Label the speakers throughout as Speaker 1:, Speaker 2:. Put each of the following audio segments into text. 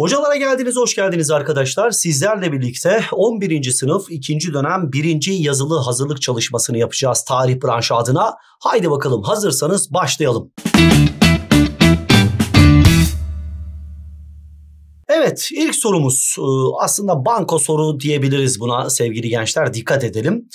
Speaker 1: Hocalara geldiniz, hoş geldiniz arkadaşlar. Sizlerle birlikte 11. sınıf 2. dönem 1. yazılı hazırlık çalışmasını yapacağız tarih branşı adına. Haydi bakalım hazırsanız başlayalım. Müzik Evet ilk sorumuz e, aslında banko soru diyebiliriz buna sevgili gençler dikkat edelim.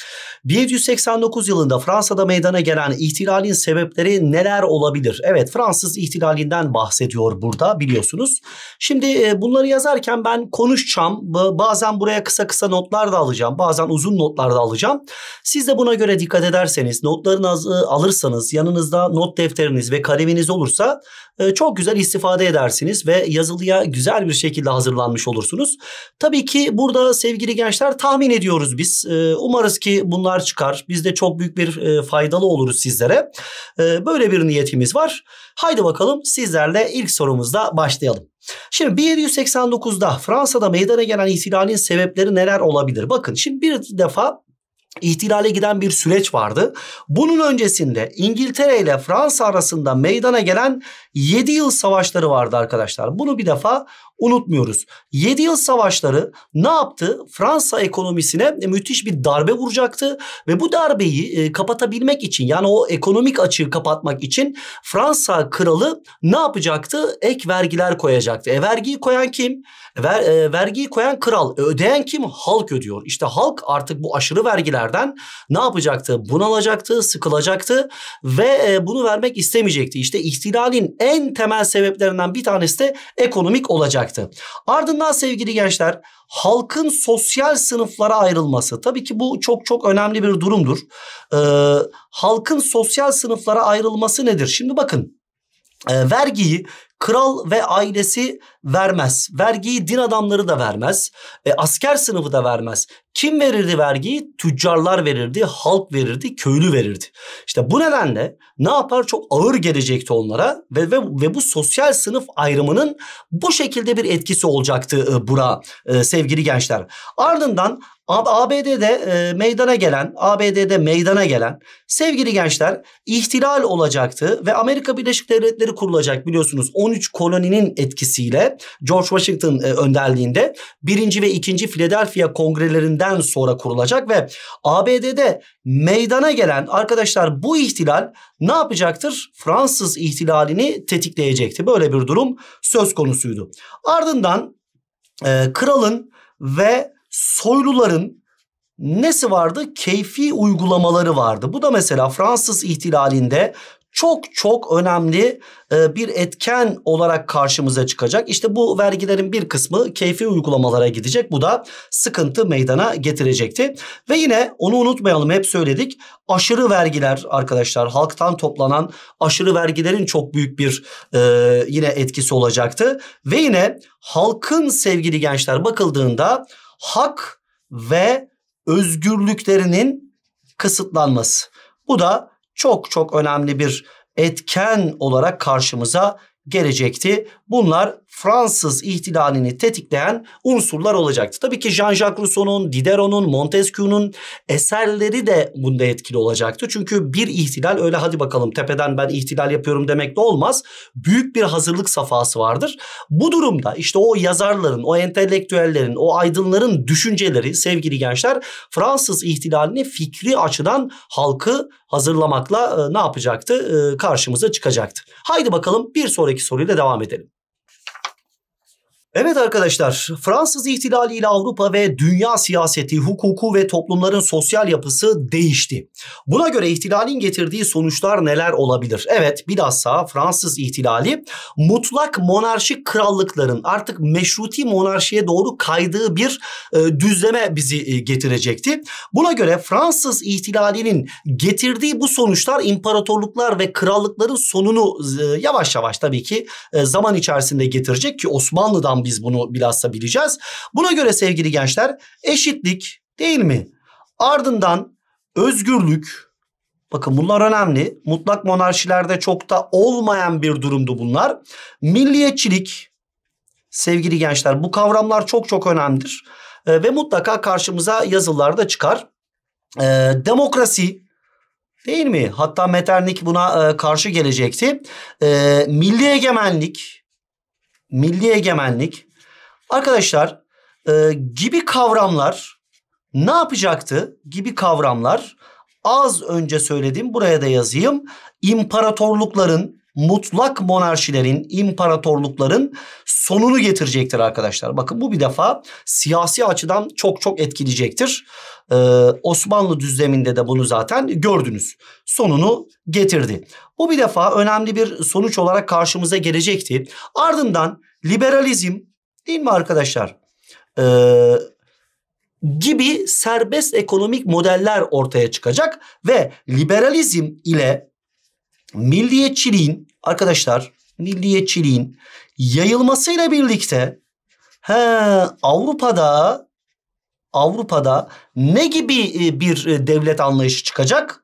Speaker 1: 1789 yılında Fransa'da meydana gelen ihtilalin sebepleri neler olabilir? Evet Fransız ihtilalinden bahsediyor burada biliyorsunuz. Şimdi e, bunları yazarken ben konuşacağım bazen buraya kısa kısa notlar da alacağım bazen uzun notlar da alacağım. Siz de buna göre dikkat ederseniz notlarınızı alırsanız yanınızda not defteriniz ve kaleminiz olursa e, çok güzel istifade edersiniz ve yazılıya güzel bir şekilde şekilde hazırlanmış olursunuz. Tabii ki burada sevgili gençler tahmin ediyoruz biz. Ee, umarız ki bunlar çıkar. Biz de çok büyük bir e, faydalı oluruz sizlere. Ee, böyle bir niyetimiz var. Haydi bakalım sizlerle ilk sorumuzda başlayalım. Şimdi 1789'da Fransa'da meydana gelen ihtilalin sebepleri neler olabilir? Bakın şimdi bir defa ihtilale giden bir süreç vardı. Bunun öncesinde İngiltere ile Fransa arasında meydana gelen 7 yıl savaşları vardı arkadaşlar. Bunu bir defa unutmuyoruz. 7 yıl savaşları ne yaptı? Fransa ekonomisine müthiş bir darbe vuracaktı ve bu darbeyi e, kapatabilmek için yani o ekonomik açığı kapatmak için Fransa kralı ne yapacaktı? Ek vergiler koyacaktı. E vergiyi koyan kim? Ver, e, vergiyi koyan kral, e, ödeyen kim? Halk ödüyor. İşte halk artık bu aşırı vergilerden ne yapacaktı? Bunalacaktı, sıkılacaktı ve e, bunu vermek istemeyecekti. İşte ihtilalin en temel sebeplerinden bir tanesi de ekonomik olacaktı. Ardından sevgili gençler halkın sosyal sınıflara ayrılması. Tabii ki bu çok çok önemli bir durumdur. Ee, halkın sosyal sınıflara ayrılması nedir? Şimdi bakın e, vergiyi kral ve ailesi vermez. Vergiyi din adamları da vermez. E, asker sınıfı da vermez. Kim verirdi vergiyi? Tüccarlar verirdi, halk verirdi, köylü verirdi. İşte bu nedenle ne yapar? Çok ağır gelecekti onlara ve ve, ve bu sosyal sınıf ayrımının bu şekilde bir etkisi olacaktı e, bura e, sevgili gençler. Ardından ABD'de e, meydana gelen, ABD'de meydana gelen sevgili gençler ihtilal olacaktı ve Amerika Birleşik Devletleri kurulacak biliyorsunuz 13 koloninin etkisiyle George Washington e, önderliğinde 1. ve 2. Philadelphia kongrelerinden sonra kurulacak ve ABD'de meydana gelen arkadaşlar bu ihtilal ne yapacaktır? Fransız ihtilalini tetikleyecekti. Böyle bir durum söz konusuydu. Ardından e, kralın ve soyluların nesi vardı? Keyfi uygulamaları vardı. Bu da mesela Fransız ihtilalinde çok çok önemli e, bir etken olarak karşımıza çıkacak. İşte bu vergilerin bir kısmı keyfi uygulamalara gidecek. Bu da sıkıntı meydana getirecekti. Ve yine onu unutmayalım hep söyledik. Aşırı vergiler arkadaşlar halktan toplanan aşırı vergilerin çok büyük bir e, yine etkisi olacaktı. Ve yine halkın sevgili gençler bakıldığında hak ve özgürlüklerinin kısıtlanması. Bu da çok çok önemli bir etken olarak karşımıza gelecekti. Bunlar Fransız ihtilalini tetikleyen unsurlar olacaktı. Tabii ki Jean-Jacques Rousseau'nun, Diderot'un, Montesquieu'nun eserleri de bunda etkili olacaktı. Çünkü bir ihtilal öyle hadi bakalım tepeden ben ihtilal yapıyorum demek de olmaz. Büyük bir hazırlık safhası vardır. Bu durumda işte o yazarların, o entelektüellerin, o aydınların düşünceleri sevgili gençler Fransız ihtilalini fikri açıdan halkı hazırlamakla e, ne yapacaktı? E, karşımıza çıkacaktı. Haydi bakalım bir sonraki soruyla devam edelim. Evet arkadaşlar, Fransız ihtilali ile Avrupa ve dünya siyaseti, hukuku ve toplumların sosyal yapısı değişti. Buna göre ihtilalin getirdiği sonuçlar neler olabilir? Evet, bilhassa Fransız ihtilali mutlak monarşik krallıkların artık meşruti monarşiye doğru kaydığı bir e, düzleme bizi e, getirecekti. Buna göre Fransız ihtilalinin getirdiği bu sonuçlar imparatorluklar ve krallıkların sonunu e, yavaş yavaş tabii ki e, zaman içerisinde getirecek ki Osmanlı'dan biz bunu bilhassa bileceğiz. Buna göre sevgili gençler eşitlik değil mi? Ardından özgürlük. Bakın bunlar önemli. Mutlak monarşilerde çok da olmayan bir durumdu bunlar. Milliyetçilik. Sevgili gençler bu kavramlar çok çok önemlidir. E, ve mutlaka karşımıza yazılarda çıkar. E, demokrasi değil mi? Hatta Metternich buna e, karşı gelecekti. E, milli egemenlik milli egemenlik arkadaşlar e, gibi kavramlar ne yapacaktı gibi kavramlar az önce söyledim buraya da yazayım imparatorlukların mutlak monarşilerin, imparatorlukların sonunu getirecektir arkadaşlar. Bakın bu bir defa siyasi açıdan çok çok etkileyecektir. Ee, Osmanlı düzleminde de bunu zaten gördünüz. Sonunu getirdi. Bu bir defa önemli bir sonuç olarak karşımıza gelecekti. Ardından liberalizm değil mi arkadaşlar? Ee, gibi serbest ekonomik modeller ortaya çıkacak ve liberalizm ile milliyetçiliğin arkadaşlar milliyetçiliğin yayılmasıyla birlikte he, Avrupa'da Avrupa'da ne gibi e, bir e, devlet anlayışı çıkacak?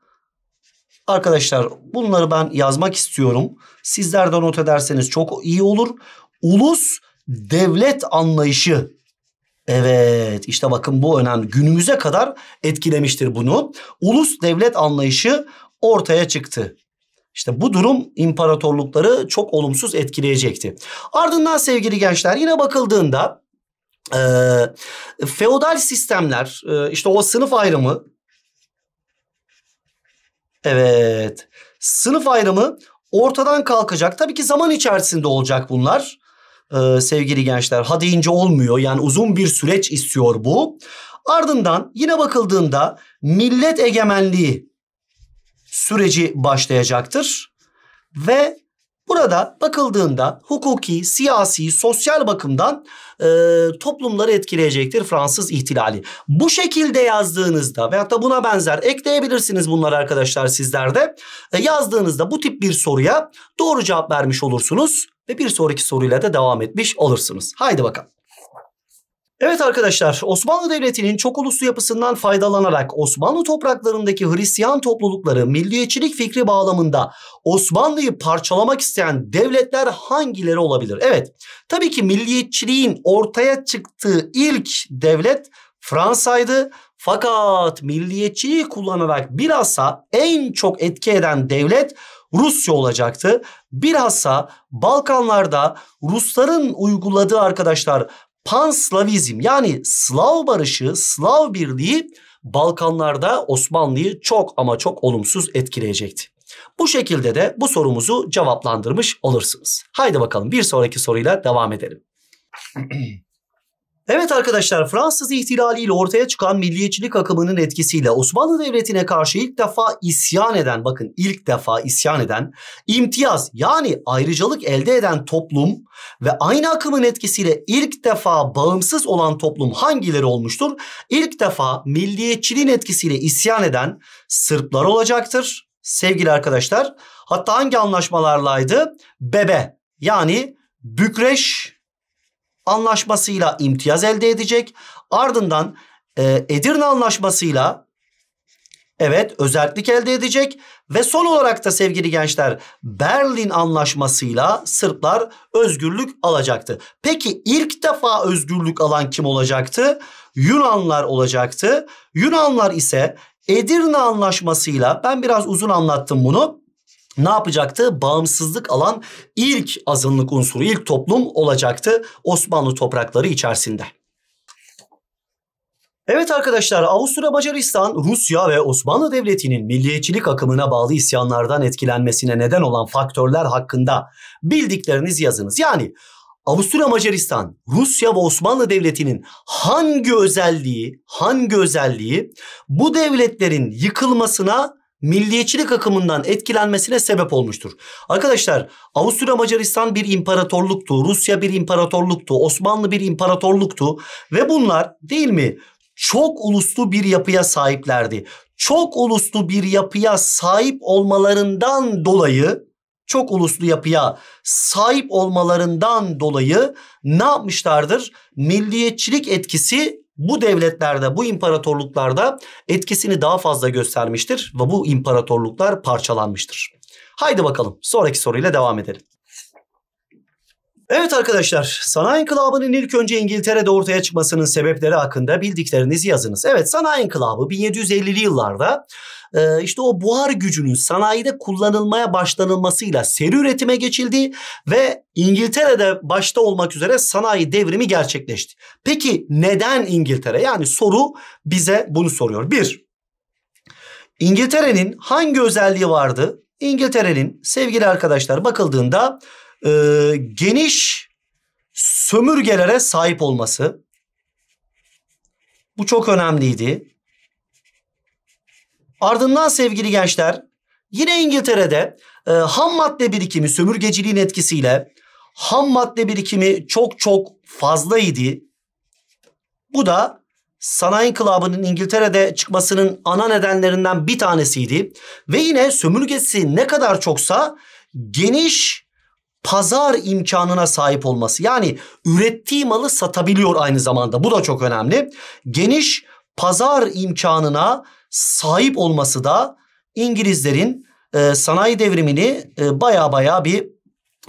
Speaker 1: Arkadaşlar bunları ben yazmak istiyorum. Sizler de not ederseniz çok iyi olur. Ulus devlet anlayışı. Evet işte bakın bu önemli. Günümüze kadar etkilemiştir bunu. Ulus devlet anlayışı ortaya çıktı. İşte bu durum imparatorlukları çok olumsuz etkileyecekti. Ardından sevgili gençler yine bakıldığında e, feodal sistemler e, işte o sınıf ayrımı evet sınıf ayrımı ortadan kalkacak. Tabii ki zaman içerisinde olacak bunlar e, sevgili gençler. Ha deyince olmuyor yani uzun bir süreç istiyor bu. Ardından yine bakıldığında millet egemenliği süreci başlayacaktır. Ve burada bakıldığında hukuki, siyasi, sosyal bakımdan e, toplumları etkileyecektir Fransız ihtilali. Bu şekilde yazdığınızda veyahut da buna benzer ekleyebilirsiniz bunları arkadaşlar sizlerde. E, yazdığınızda bu tip bir soruya doğru cevap vermiş olursunuz ve bir sonraki soruyla da devam etmiş olursunuz. Haydi bakalım. Evet arkadaşlar Osmanlı Devleti'nin çok uluslu yapısından faydalanarak Osmanlı topraklarındaki Hristiyan toplulukları milliyetçilik fikri bağlamında Osmanlı'yı parçalamak isteyen devletler hangileri olabilir? Evet tabii ki milliyetçiliğin ortaya çıktığı ilk devlet Fransa'ydı. Fakat milliyetçiliği kullanarak bilhassa en çok etki eden devlet Rusya olacaktı. Bilhassa Balkanlarda Rusların uyguladığı arkadaşlar Panslavizm yani Slav barışı, Slav birliği Balkanlarda Osmanlı'yı çok ama çok olumsuz etkileyecekti. Bu şekilde de bu sorumuzu cevaplandırmış olursunuz. Haydi bakalım bir sonraki soruyla devam edelim. Evet arkadaşlar Fransız ile ortaya çıkan milliyetçilik akımının etkisiyle Osmanlı Devleti'ne karşı ilk defa isyan eden bakın ilk defa isyan eden imtiyaz yani ayrıcalık elde eden toplum ve aynı akımın etkisiyle ilk defa bağımsız olan toplum hangileri olmuştur? İlk defa milliyetçiliğin etkisiyle isyan eden Sırplar olacaktır sevgili arkadaşlar. Hatta hangi anlaşmalarlaydı? Bebe yani Bükreş anlaşmasıyla imtiyaz elde edecek. Ardından e, Edirne anlaşmasıyla evet özellik elde edecek. Ve son olarak da sevgili gençler Berlin anlaşmasıyla Sırplar özgürlük alacaktı. Peki ilk defa özgürlük alan kim olacaktı? Yunanlar olacaktı. Yunanlar ise Edirne anlaşmasıyla ben biraz uzun anlattım bunu ne yapacaktı? Bağımsızlık alan ilk azınlık unsuru, ilk toplum olacaktı Osmanlı toprakları içerisinde. Evet arkadaşlar Avusturya Macaristan Rusya ve Osmanlı Devleti'nin milliyetçilik akımına bağlı isyanlardan etkilenmesine neden olan faktörler hakkında bildikleriniz yazınız. Yani Avusturya Macaristan Rusya ve Osmanlı Devleti'nin hangi özelliği hangi özelliği bu devletlerin yıkılmasına milliyetçilik akımından etkilenmesine sebep olmuştur. Arkadaşlar Avusturya Macaristan bir imparatorluktu, Rusya bir imparatorluktu, Osmanlı bir imparatorluktu ve bunlar değil mi çok uluslu bir yapıya sahiplerdi. Çok uluslu bir yapıya sahip olmalarından dolayı çok uluslu yapıya sahip olmalarından dolayı ne yapmışlardır? Milliyetçilik etkisi bu devletlerde, bu imparatorluklarda etkisini daha fazla göstermiştir ve bu imparatorluklar parçalanmıştır. Haydi bakalım sonraki soruyla devam edelim. Evet arkadaşlar, sanayi inkılabının ilk önce İngiltere'de ortaya çıkmasının sebepleri hakkında bildiklerinizi yazınız. Evet, sanayi inkılabı 1750'li yıllarda e, işte o buhar gücünün sanayide kullanılmaya başlanılmasıyla seri üretime geçildi ve İngiltere'de başta olmak üzere sanayi devrimi gerçekleşti. Peki neden İngiltere? Yani soru bize bunu soruyor. Bir, İngiltere'nin hangi özelliği vardı? İngiltere'nin sevgili arkadaşlar bakıldığında e, geniş sömürgelere sahip olması. Bu çok önemliydi. Ardından sevgili gençler yine İngiltere'de e, ham madde birikimi sömürgeciliğin etkisiyle ham madde birikimi çok çok fazlaydı. Bu da Sanayi İnkılabı'nın İngiltere'de çıkmasının ana nedenlerinden bir tanesiydi. Ve yine sömürgesi ne kadar çoksa geniş pazar imkanına sahip olması. Yani ürettiği malı satabiliyor aynı zamanda. Bu da çok önemli. Geniş pazar imkanına sahip olması da İngilizlerin e, sanayi devrimini e, baya baya bir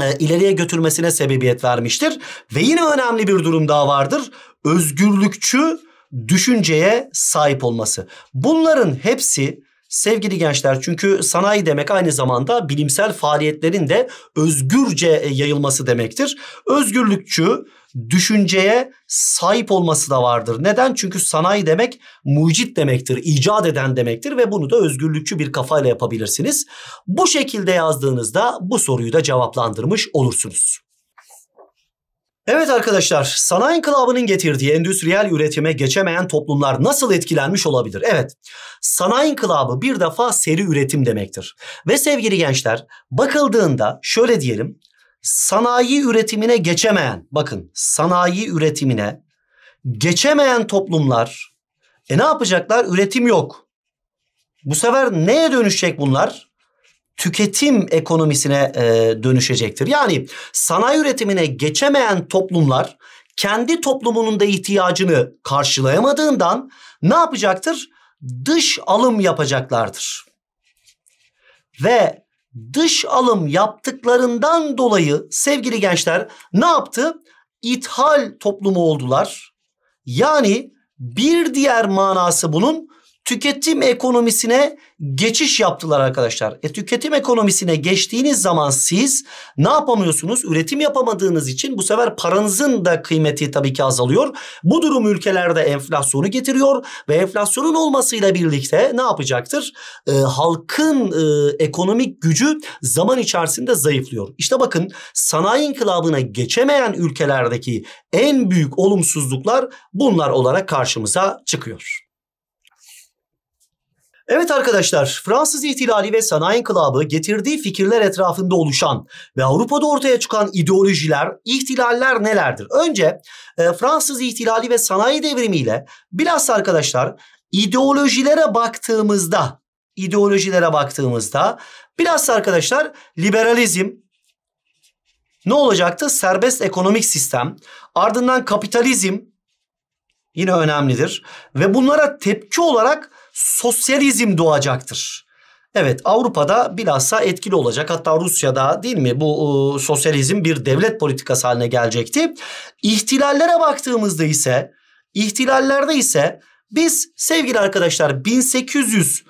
Speaker 1: e, ileriye götürmesine sebebiyet vermiştir. Ve yine önemli bir durum daha vardır. Özgürlükçü düşünceye sahip olması. Bunların hepsi Sevgili gençler çünkü sanayi demek aynı zamanda bilimsel faaliyetlerin de özgürce e, yayılması demektir. Özgürlükçü düşünceye sahip olması da vardır. Neden? Çünkü sanayi demek mucit demektir, icat eden demektir ve bunu da özgürlükçü bir kafayla yapabilirsiniz. Bu şekilde yazdığınızda bu soruyu da cevaplandırmış olursunuz. Evet arkadaşlar, sanayi inkılabının getirdiği endüstriyel üretime geçemeyen toplumlar nasıl etkilenmiş olabilir? Evet, sanayi inkılabı bir defa seri üretim demektir. Ve sevgili gençler, bakıldığında şöyle diyelim, sanayi üretimine geçemeyen, bakın sanayi üretimine geçemeyen toplumlar e ne yapacaklar? Üretim yok. Bu sefer neye dönüşecek bunlar? tüketim ekonomisine e, dönüşecektir. Yani sanayi üretimine geçemeyen toplumlar kendi toplumunun da ihtiyacını karşılayamadığından ne yapacaktır? Dış alım yapacaklardır. Ve dış alım yaptıklarından dolayı sevgili gençler ne yaptı? İthal toplumu oldular. Yani bir diğer manası bunun tüketim ekonomisine geçiş yaptılar arkadaşlar. E tüketim ekonomisine geçtiğiniz zaman siz ne yapamıyorsunuz? Üretim yapamadığınız için bu sefer paranızın da kıymeti tabii ki azalıyor. Bu durum ülkelerde enflasyonu getiriyor ve enflasyonun olmasıyla birlikte ne yapacaktır? E, halkın e, ekonomik gücü zaman içerisinde zayıflıyor. İşte bakın sanayi inkılabına geçemeyen ülkelerdeki en büyük olumsuzluklar bunlar olarak karşımıza çıkıyor. Evet arkadaşlar, Fransız İhtilali ve Sanayi İnkılabı getirdiği fikirler etrafında oluşan ve Avrupa'da ortaya çıkan ideolojiler, ihtilaller nelerdir? Önce e, Fransız İhtilali ve Sanayi Devrimi ile biraz arkadaşlar ideolojilere baktığımızda, ideolojilere baktığımızda biraz arkadaşlar liberalizm, ne olacaktı? Serbest ekonomik sistem, ardından kapitalizm yine önemlidir ve bunlara tepki olarak sosyalizm doğacaktır. Evet Avrupa'da bilhassa etkili olacak. Hatta Rusya'da değil mi bu e, sosyalizm bir devlet politikası haline gelecekti. İhtilallere baktığımızda ise ihtilallerde ise biz sevgili arkadaşlar 1830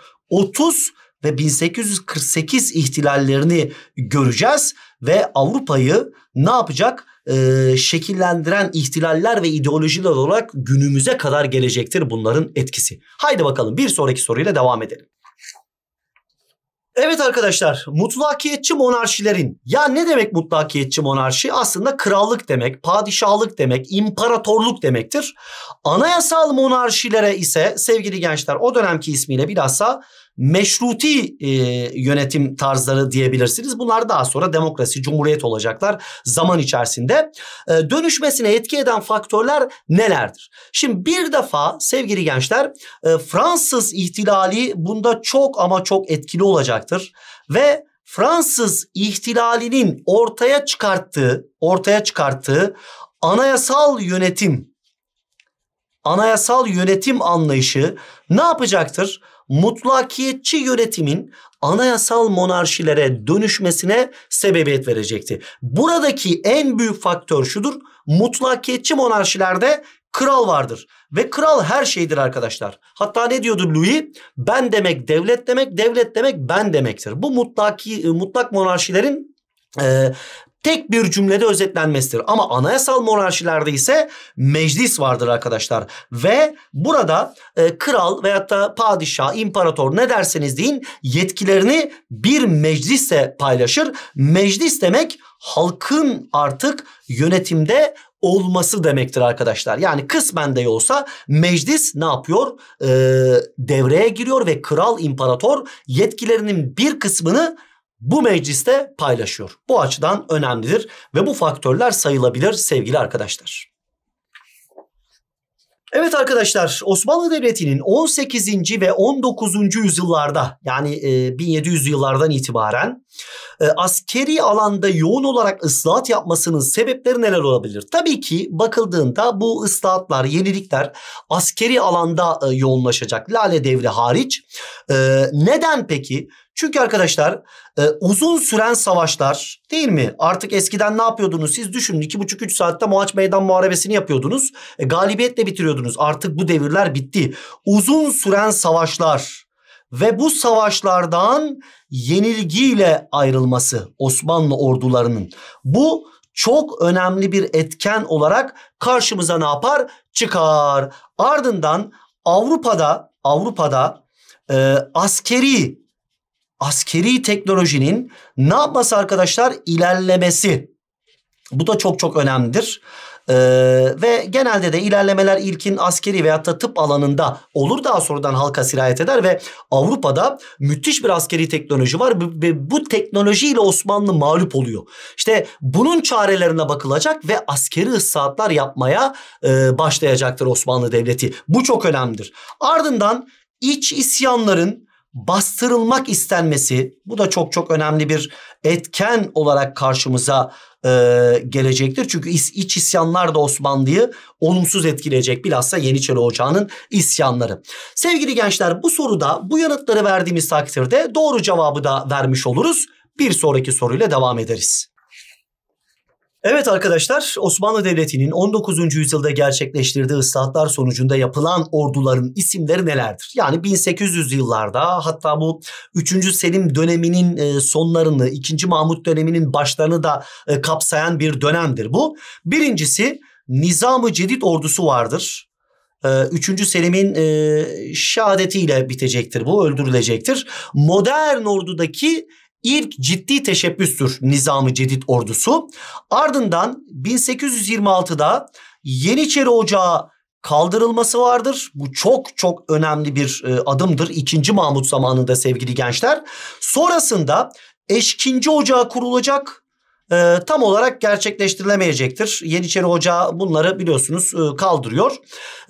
Speaker 1: ve 1848 ihtilallerini göreceğiz ve Avrupa'yı ne yapacak? e, şekillendiren ihtilaller ve ideolojiler olarak günümüze kadar gelecektir bunların etkisi. Haydi bakalım bir sonraki soruyla devam edelim. Evet arkadaşlar mutlakiyetçi monarşilerin ya ne demek mutlakiyetçi monarşi? Aslında krallık demek, padişahlık demek, imparatorluk demektir. Anayasal monarşilere ise sevgili gençler o dönemki ismiyle bilhassa meşruti e, yönetim tarzları diyebilirsiniz. Bunlar daha sonra demokrasi, cumhuriyet olacaklar zaman içerisinde. E, dönüşmesine etki eden faktörler nelerdir? Şimdi bir defa sevgili gençler e, Fransız ihtilali bunda çok ama çok etkili olacaktır ve Fransız ihtilalinin ortaya çıkarttığı, ortaya çıkarttığı anayasal yönetim anayasal yönetim anlayışı ne yapacaktır? mutlakiyetçi yönetimin anayasal monarşilere dönüşmesine sebebiyet verecekti. Buradaki en büyük faktör şudur. Mutlakiyetçi monarşilerde kral vardır ve kral her şeydir arkadaşlar. Hatta ne diyordu Louis? Ben demek devlet demek, devlet demek ben demektir. Bu mutlaki mutlak monarşilerin e, tek bir cümlede özetlenmesidir. Ama anayasal monarşilerde ise meclis vardır arkadaşlar. Ve burada e, kral veyahut da padişah, imparator ne derseniz deyin yetkilerini bir meclise paylaşır. Meclis demek halkın artık yönetimde olması demektir arkadaşlar. Yani kısmen de olsa meclis ne yapıyor? Ee, devreye giriyor ve kral imparator yetkilerinin bir kısmını bu mecliste paylaşıyor. Bu açıdan önemlidir ve bu faktörler sayılabilir sevgili arkadaşlar. Evet arkadaşlar Osmanlı Devleti'nin 18. ve 19. yüzyıllarda yani 1700 e, yıllardan itibaren e, askeri alanda yoğun olarak ıslahat yapmasının sebepleri neler olabilir? Tabii ki bakıldığında bu ıslahatlar, yenilikler askeri alanda e, yoğunlaşacak. Lale devri hariç. Neden peki? Çünkü arkadaşlar e, uzun süren savaşlar değil mi? Artık eskiden ne yapıyordunuz? Siz düşünün 2,5-3 saatte Moğaç Meydan Muharebesini yapıyordunuz. E, galibiyetle bitiriyordunuz. Artık bu devirler bitti. Uzun süren savaşlar ve bu savaşlardan yenilgiyle ayrılması Osmanlı ordularının. Bu çok önemli bir etken olarak karşımıza ne yapar? Çıkar. Ardından Avrupa'da Avrupa'da e, askeri askeri teknolojinin ne yapması arkadaşlar? ilerlemesi. Bu da çok çok önemlidir. Ee, ve genelde de ilerlemeler ilkin askeri veyahut da tıp alanında olur daha sonradan halka sirayet eder ve Avrupa'da müthiş bir askeri teknoloji var ve bu teknolojiyle Osmanlı mağlup oluyor. İşte bunun çarelerine bakılacak ve askeri ıslahatlar yapmaya e, başlayacaktır Osmanlı Devleti. Bu çok önemlidir. Ardından iç isyanların bastırılmak istenmesi bu da çok çok önemli bir etken olarak karşımıza e, gelecektir. Çünkü iç, iç isyanlar da Osmanlı'yı olumsuz etkileyecek bilhassa Yeniçeri Ocağı'nın isyanları. Sevgili gençler bu soruda bu yanıtları verdiğimiz takdirde doğru cevabı da vermiş oluruz. Bir sonraki soruyla devam ederiz. Evet arkadaşlar Osmanlı Devleti'nin 19. yüzyılda gerçekleştirdiği ıslahatlar sonucunda yapılan orduların isimleri nelerdir? Yani 1800 yıllarda hatta bu 3. Selim döneminin e, sonlarını 2. Mahmut döneminin başlarını da e, kapsayan bir dönemdir bu. Birincisi Nizam-ı Cedid ordusu vardır. 3. E, Selim'in şehadetiyle bitecektir bu öldürülecektir. Modern ordudaki İlk ciddi teşebbüstür Nizam-ı Cedid ordusu. Ardından 1826'da Yeniçeri Ocağı kaldırılması vardır. Bu çok çok önemli bir e, adımdır. İkinci Mahmut zamanında sevgili gençler. Sonrasında Eşkinci Ocağı kurulacak. E, tam olarak gerçekleştirilemeyecektir. Yeniçeri Ocağı bunları biliyorsunuz e, kaldırıyor.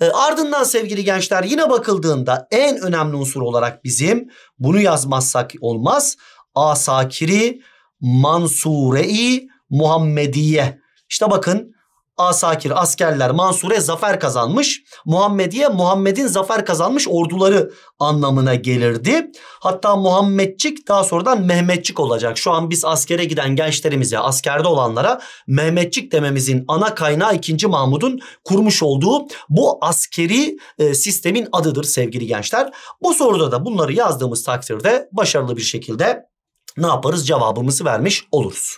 Speaker 1: E, ardından sevgili gençler yine bakıldığında en önemli unsur olarak bizim bunu yazmazsak olmaz Asakiri Mansure-i Muhammediye. İşte bakın Asakir askerler Mansur'e zafer kazanmış. Muhammediye Muhammed'in zafer kazanmış orduları anlamına gelirdi. Hatta Muhammedçik daha sonradan Mehmetçik olacak. Şu an biz askere giden gençlerimize, askerde olanlara Mehmetçik dememizin ana kaynağı 2. Mahmud'un kurmuş olduğu bu askeri e, sistemin adıdır sevgili gençler. Bu soruda da bunları yazdığımız takdirde başarılı bir şekilde ne yaparız cevabımızı vermiş oluruz.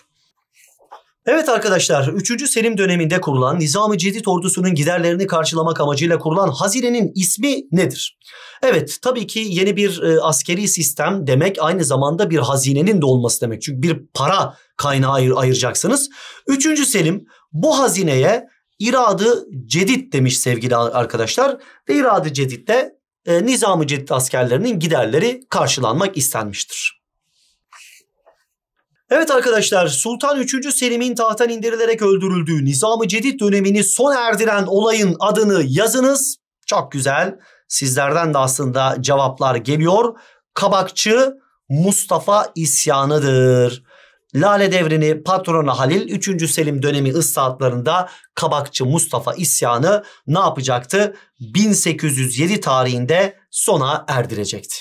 Speaker 1: Evet arkadaşlar 3. Selim döneminde kurulan Nizami Cedid ordusunun giderlerini karşılamak amacıyla kurulan hazinenin ismi nedir? Evet tabii ki yeni bir e, askeri sistem demek aynı zamanda bir hazinenin de olması demek. Çünkü bir para kaynağı ayır, ayıracaksınız. 3. Selim bu hazineye iradı Cedid demiş sevgili arkadaşlar ve İradı Cedid'de e, Nizami Cedid askerlerinin giderleri karşılanmak istenmiştir. Evet arkadaşlar Sultan 3. Selim'in tahttan indirilerek öldürüldüğü Nizam-ı Cedid dönemini son erdiren olayın adını yazınız. Çok güzel. Sizlerden de aslında cevaplar geliyor. Kabakçı Mustafa isyanıdır. Lale devrini patrona Halil 3. Selim dönemi ıslahatlarında kabakçı Mustafa isyanı ne yapacaktı? 1807 tarihinde sona erdirecekti.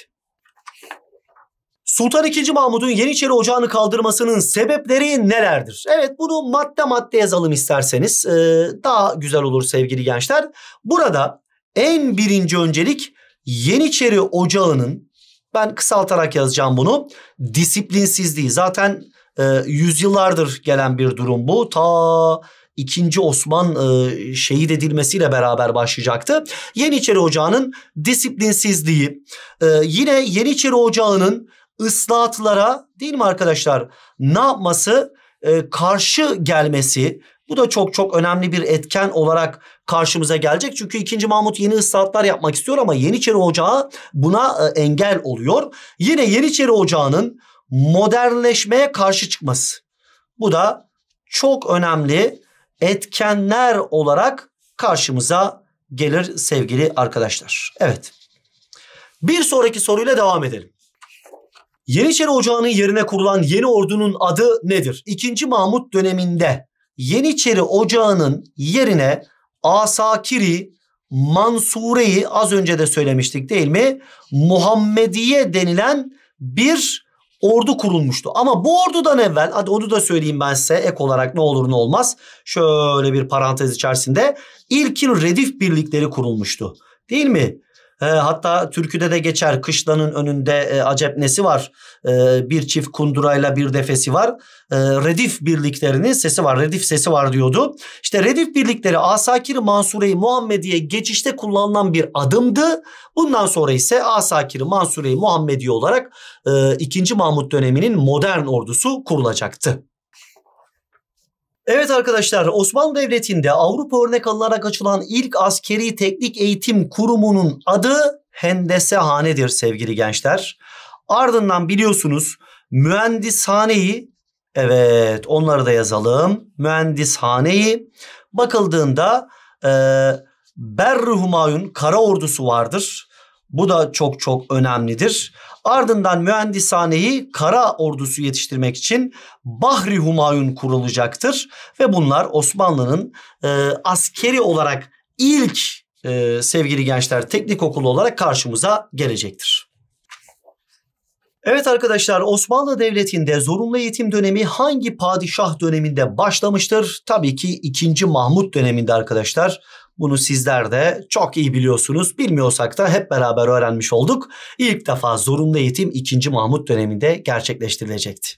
Speaker 1: Sultan II. Mahmud'un Yeniçeri Ocağı'nı kaldırmasının sebepleri nelerdir? Evet bunu madde madde yazalım isterseniz. Ee, daha güzel olur sevgili gençler. Burada en birinci öncelik Yeniçeri Ocağı'nın ben kısaltarak yazacağım bunu. Disiplinsizliği zaten e, yüzyıllardır gelen bir durum bu. Ta 2. Osman e, şehit edilmesiyle beraber başlayacaktı. Yeniçeri Ocağı'nın disiplinsizliği, e, yine Yeniçeri Ocağı'nın ıslahatlara değil mi arkadaşlar ne yapması e, karşı gelmesi bu da çok çok önemli bir etken olarak karşımıza gelecek. Çünkü 2. Mahmut yeni ıslatlar yapmak istiyor ama Yeniçeri Ocağı buna e, engel oluyor. Yine Yeniçeri Ocağı'nın modernleşmeye karşı çıkması. Bu da çok önemli etkenler olarak karşımıza gelir sevgili arkadaşlar. Evet. Bir sonraki soruyla devam edelim. Yeniçeri Ocağı'nın yerine kurulan yeni ordunun adı nedir? 2. Mahmut döneminde Yeniçeri Ocağı'nın yerine Asakiri, Mansure'yi az önce de söylemiştik değil mi? Muhammediye denilen bir ordu kurulmuştu. Ama bu ordudan evvel hadi onu da söyleyeyim ben size ek olarak ne olur ne olmaz. Şöyle bir parantez içerisinde ilkin redif birlikleri kurulmuştu. Değil mi? E, hatta türküde de geçer kışlanın önünde e, acep nesi var e, bir çift kundurayla bir defesi var. E, redif birliklerinin sesi var redif sesi var diyordu. İşte redif birlikleri Asakir Mansure-i Muhammediye geçişte kullanılan bir adımdı. Bundan sonra ise Asakir Mansure-i Muhammediye olarak e, 2. Mahmut döneminin modern ordusu kurulacaktı. Evet arkadaşlar Osmanlı Devleti'nde Avrupa örnek alınarak açılan ilk askeri teknik eğitim kurumunun adı Hendesehane'dir sevgili gençler. Ardından biliyorsunuz mühendishaneyi evet onları da yazalım. Mühendishaneyi bakıldığında e, Berruhumayun kara ordusu vardır. Bu da çok çok önemlidir. Ardından mühendishaneyi kara ordusu yetiştirmek için Bahri Humayun kurulacaktır. Ve bunlar Osmanlı'nın e, askeri olarak ilk e, sevgili gençler teknik okulu olarak karşımıza gelecektir. Evet arkadaşlar Osmanlı Devleti'nde zorunlu eğitim dönemi hangi padişah döneminde başlamıştır? Tabii ki 2. Mahmut döneminde arkadaşlar. Bunu sizler de çok iyi biliyorsunuz. Bilmiyorsak da hep beraber öğrenmiş olduk. İlk defa zorunlu eğitim 2. Mahmut döneminde gerçekleştirilecekti.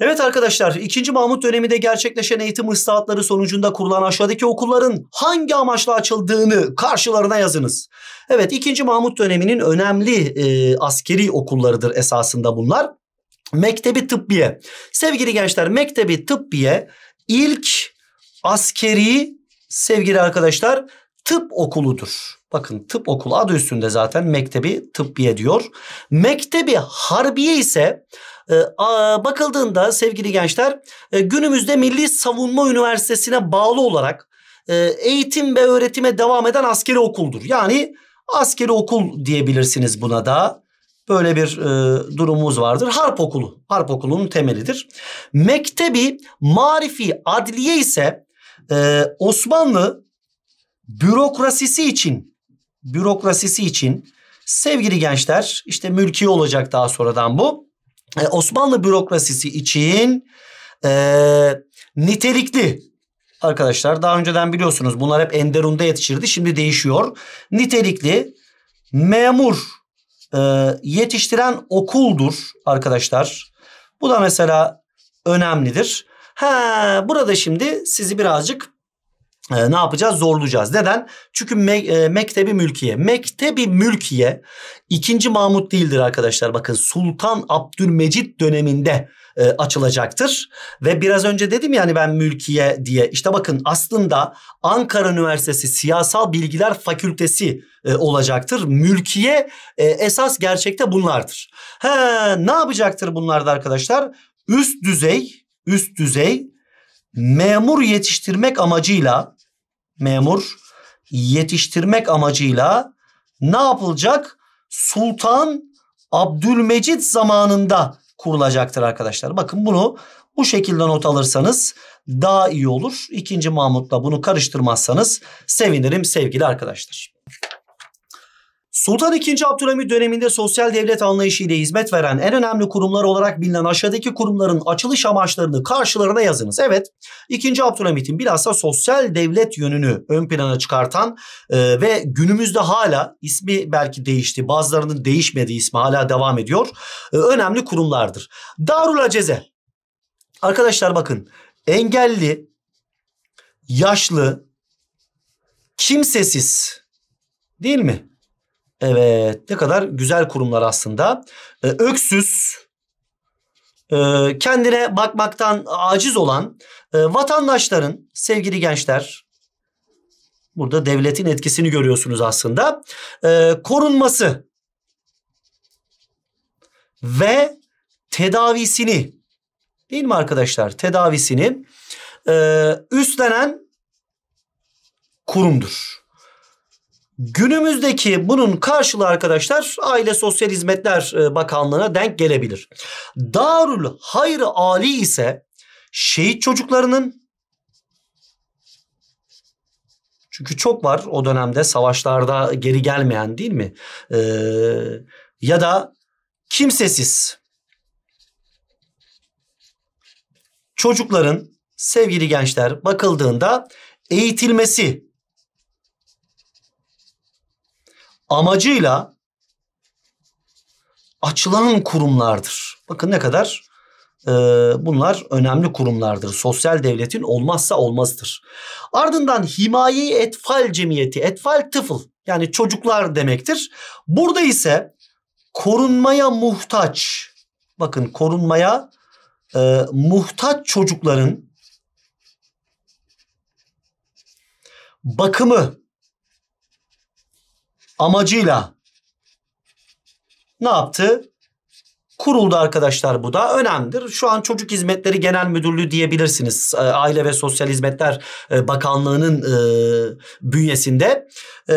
Speaker 1: Evet arkadaşlar 2. Mahmut döneminde gerçekleşen eğitim ıslahatları sonucunda kurulan aşağıdaki okulların hangi amaçla açıldığını karşılarına yazınız. Evet 2. Mahmut döneminin önemli e, askeri okullarıdır esasında bunlar. Mektebi Tıbbiye. Sevgili gençler Mektebi Tıbbiye ilk askeri sevgili arkadaşlar tıp okuludur. Bakın tıp okulu adı üstünde zaten mektebi tıbbiye diyor. Mektebi harbiye ise e, a, bakıldığında sevgili gençler e, günümüzde Milli Savunma Üniversitesi'ne bağlı olarak e, eğitim ve öğretime devam eden askeri okuldur. Yani askeri okul diyebilirsiniz buna da. Böyle bir e, durumumuz vardır. Harp okulu, harp okulunun temelidir. Mektebi marifi adliye ise ee, Osmanlı bürokrasisi için bürokrasisi için sevgili gençler işte mülki olacak daha sonradan bu. Ee, Osmanlı bürokrasisi için e, nitelikli arkadaşlar daha önceden biliyorsunuz bunlar hep Enderun'da yetişirdi şimdi değişiyor. Nitelikli memur e, yetiştiren okuldur arkadaşlar. Bu da mesela önemlidir. Ha burada şimdi sizi birazcık e, ne yapacağız? Zorlayacağız. Neden? Çünkü me e, Mektebi Mülkiye. Mektebi Mülkiye ikinci Mahmut değildir arkadaşlar. Bakın Sultan Abdülmecit döneminde e, açılacaktır. Ve biraz önce dedim yani ben mülkiye diye. İşte bakın aslında Ankara Üniversitesi Siyasal Bilgiler Fakültesi e, olacaktır. Mülkiye e, esas gerçekte bunlardır. He, ne yapacaktır bunlarda arkadaşlar? Üst düzey üst düzey memur yetiştirmek amacıyla memur yetiştirmek amacıyla ne yapılacak? Sultan Abdülmecit zamanında kurulacaktır arkadaşlar. Bakın bunu bu şekilde not alırsanız daha iyi olur. İkinci Mahmut'la bunu karıştırmazsanız sevinirim sevgili arkadaşlar. Sultan II. Abdülhamit döneminde sosyal devlet anlayışı ile hizmet veren en önemli kurumlar olarak bilinen aşağıdaki kurumların açılış amaçlarını karşılarına yazınız. Evet II Abdülhamit'in bilhassa sosyal devlet yönünü ön plana çıkartan e, ve günümüzde hala ismi belki değişti bazılarının değişmediği ismi hala devam ediyor e, önemli kurumlardır. Darul Aceze arkadaşlar bakın engelli, yaşlı, kimsesiz değil mi? Evet ne kadar güzel kurumlar aslında. Ee, öksüz, e, kendine bakmaktan aciz olan e, vatandaşların sevgili gençler burada devletin etkisini görüyorsunuz aslında. E, korunması ve tedavisini değil mi arkadaşlar? Tedavisini e, üstlenen kurumdur. Günümüzdeki bunun karşılığı arkadaşlar Aile Sosyal Hizmetler e, Bakanlığı'na denk gelebilir. Darül Hayr Ali ise şehit çocuklarının çünkü çok var o dönemde savaşlarda geri gelmeyen değil mi? Ee, ya da kimsesiz çocukların sevgili gençler bakıldığında eğitilmesi amacıyla açılan kurumlardır. Bakın ne kadar e, bunlar önemli kurumlardır. Sosyal devletin olmazsa olmazdır. Ardından himayi etfal cemiyeti, etfal tıfıl yani çocuklar demektir. Burada ise korunmaya muhtaç, bakın korunmaya e, muhtaç çocukların bakımı amacıyla ne yaptı? Kuruldu arkadaşlar bu da önemlidir. Şu an Çocuk Hizmetleri Genel Müdürlüğü diyebilirsiniz. E, Aile ve Sosyal Hizmetler e, Bakanlığı'nın e, bünyesinde.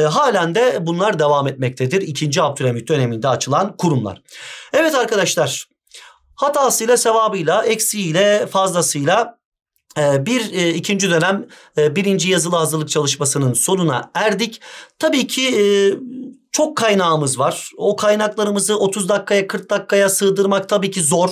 Speaker 1: Halen de bunlar devam etmektedir. 2. Abdülhamit döneminde açılan kurumlar. Evet arkadaşlar hatasıyla sevabıyla eksiğiyle fazlasıyla ee, bir e, ikinci dönem e, birinci yazılı hazırlık çalışmasının sonuna erdik. Tabii ki e, çok kaynağımız var. O kaynaklarımızı 30 dakikaya 40 dakikaya sığdırmak tabii ki zor.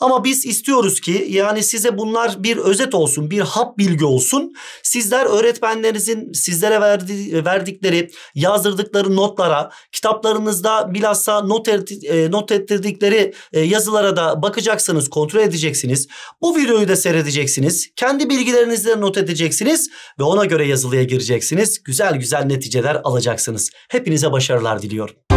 Speaker 1: Ama biz istiyoruz ki yani size bunlar bir özet olsun, bir hap bilgi olsun. Sizler öğretmenlerinizin sizlere verdi, verdikleri, yazdırdıkları notlara, kitaplarınızda bilhassa not, et, e, not ettirdikleri e, yazılara da bakacaksınız, kontrol edeceksiniz. Bu videoyu da seyredeceksiniz. Kendi bilgilerinizi de not edeceksiniz ve ona göre yazılıya gireceksiniz. Güzel güzel neticeler alacaksınız. Hepinize başarılar diliyorum.